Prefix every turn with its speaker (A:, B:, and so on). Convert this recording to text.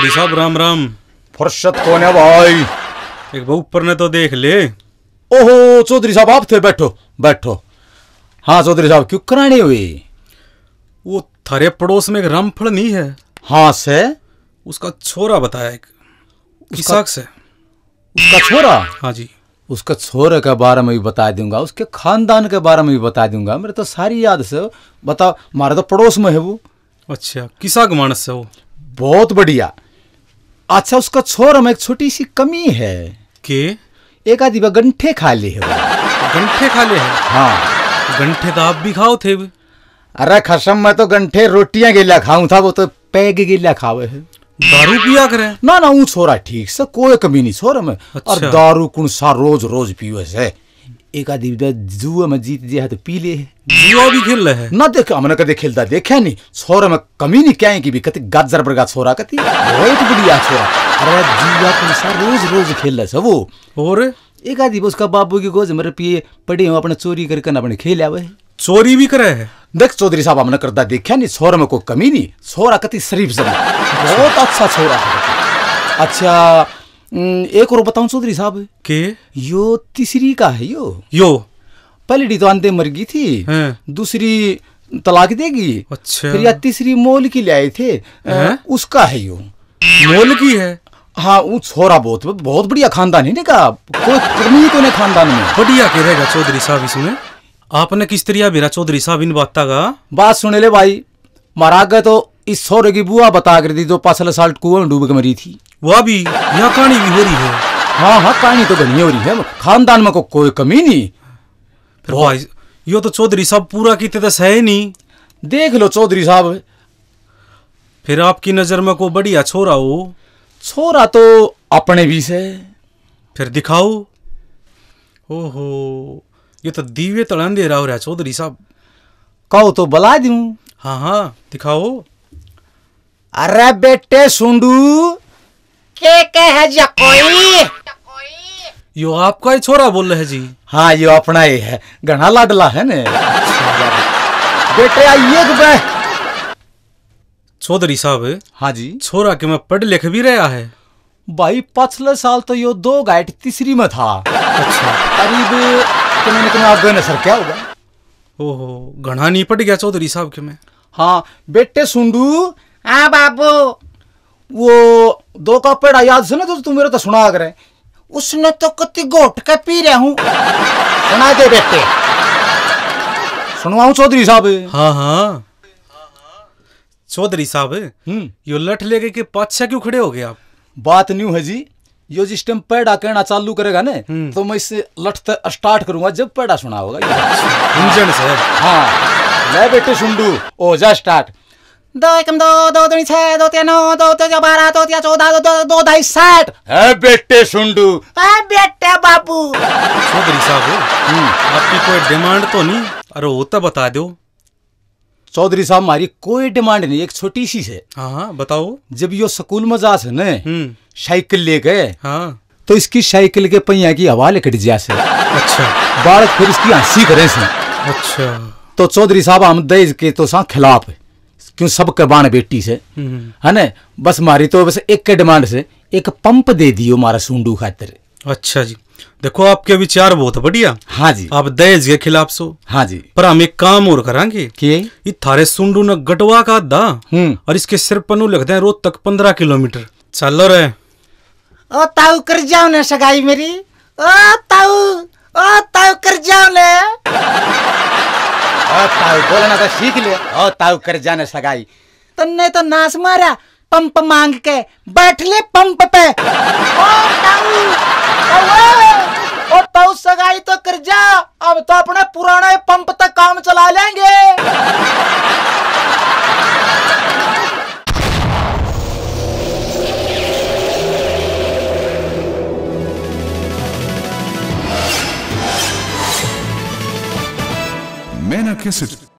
A: चौधरी साहब राम राम फुर्सत कौन तो है भाई एक बहु ऊपर ने तो देख ले ओहो चौधरी साहब आप थे बैठो बैठो हाँ चौधरी साहब क्यों करानी हुई वो थारे पड़ोस में एक रामफड़ नहीं है हाँ से उसका छोरा बताया एक उसका से उसका छोरा हाँ जी उसका छोरे के बारे में भी बता दूंगा उसके खानदान के बारे में भी बता दूंगा मेरे तो सारी याद से बताओ हमारा तो पड़ोस में है वो अच्छा किसा मानस है वो बहुत बढ़िया अच्छा उसका छोर में एक छोटी सी कमी है के एक आदि गंठे खा ले है गंठे खा ले है हाँ गंठे तो आप भी खाओ थे अरे खसम मैं तो गंठे रोटियां गिला खाऊ था वो तो पैग गिला खावे है दारू पिया करे ना ना ऊ छोरा ठीक से कोई कमी नहीं छोरा में अच्छा। और दारू कुन सा रोज रोज पीवे से एक आदमी जुआ में जीत दिया है तो पी ले जुआ भी खेल रहे हैं ना देख हमने कदे खेलता देखा नहीं छोरा में कमी नहीं क्या है कि भी कति गाजर बरगा छोरा कति बहुत बढ़िया छोरा अरे जुआ के सर रोज रोज खेल रहे सब वो और एक आदमी उसका बाबू की गोज मेरे पिए पड़े हो अपने चोरी करके अपने खेल आवे चोरी भी करे है देख चौधरी साहब हमने करता देखा नहीं छोरा में कोई कमी नहीं छोरा कति शरीफ जमा अच्छा। बहुत अच्छा छोरा अच्छा हम्म, एक और बताऊं चौधरी साहब के यो तीसरी का है यो यो पहली डी तो अंधे मर गई थी हाँ। दूसरी तलाक देगी अच्छा फिर या तीसरी मोल की ले आए थे है? हाँ। उसका है यो मोल की है हाँ वो छोरा बहुत बहुत बढ़िया खानदान है ना कोई कमी तो नहीं खानदान में बढ़िया के रहेगा चौधरी साहब इसमें आपने किस तरह मेरा चौधरी साहब इन बात का बात सुने ले भाई गए तो इस छोरे की बुआ बता कर दी जो पासल साल कुएं डूब के मरी थी वह भी यह कहानी भी हो रही है हाँ हाँ कहानी तो बनी हो रही है खानदान में को कोई कमी नहीं फिर भाई यो तो चौधरी साहब पूरा की तरह सह नहीं देख लो चौधरी साहब फिर आपकी नजर में को बढ़िया छोरा हो छोरा तो अपने भी से फिर दिखाओ ओहो ये तो दीवे तो रहा हो रहा चौधरी साहब कहो तो बला दू हाँ हाँ दिखाओ अरे बेटे सुंडू के के है जी कोई यो आपका ही छोरा बोल रहे जी हाँ यो अपना ही है घना लाडला है ने बेटे आइए तुम्हें तो चौधरी साहब हाँ जी छोरा के मैं पढ़ लिख भी रहा है भाई पछले साल तो यो दो गाइड तीसरी में था अच्छा करीब तो तुम्हें आप गए सर क्या होगा ओहो घना नहीं पढ़ गया चौधरी साहब के मैं हाँ बेटे सुंडू हाँ बाबू वो दो का पेड़ा याद से ना जो तो तुम मेरे तो सुना कर उसने तो कति घोट के पी रहा हूँ सुना दे बेटे सुनवाऊ चौधरी साहब हाँ हाँ चौधरी साहब हम्म। यो लठ लेके के पाछे क्यों खड़े हो गए आप बात न्यू है जी यो जिस टाइम पैडा कहना चालू करेगा ना हम्म। तो मैं इसे लठते स्टार्ट करूंगा जब पैडा सुना होगा इंजन से हाँ मैं बेटे सुन ओ जा स्टार्ट दो एक दो दो दुनी छह दो तीन नौ दो तिया बारह दो तीन चौदह दो दो दो ढाई साठ है बेटे सुंडू है बेटे बाबू चौधरी साहब हम्म। आपकी कोई डिमांड तो नहीं अरे वो तो बता दो चौधरी साहब हमारी कोई डिमांड नहीं एक छोटी सी है हाँ, हाँ बताओ जब यो स्कूल में जा से न साइकिल ले गए हाँ तो इसकी साइकिल के पहिया की हवा लेकर जा से अच्छा बालक फिर इसकी हंसी करे से अच्छा तो चौधरी साहब हम दहेज के तो सा खिलाफ है क्यों सब कबाण बेटी से हम्म। है ना बस मारी तो बस एक के डिमांड से एक पंप दे दियो मारा सूंडू खातिर अच्छा जी देखो आपके विचार बहुत बढ़िया हाँ जी आप दहेज के खिलाफ सो हाँ जी पर हम एक काम और करांगे ये थारे सुंडू न गटवा का दा हम्म। और इसके सिर पनु लग दे रोज तक पंद्रह किलोमीटर चलो रे ओ ताऊ कर जाओ ना सगाई मेरी ओ ताऊ बोलना तो सीख ले ओ ताऊ कर जाने सगाई तो नहीं तो नाश मारा पंप मांग के बैठ ले पंप पे ओ ताऊ ओ ताऊ सगाई तो कर जा अब तो अपने पुराने पंप तक काम चला लेंगे it.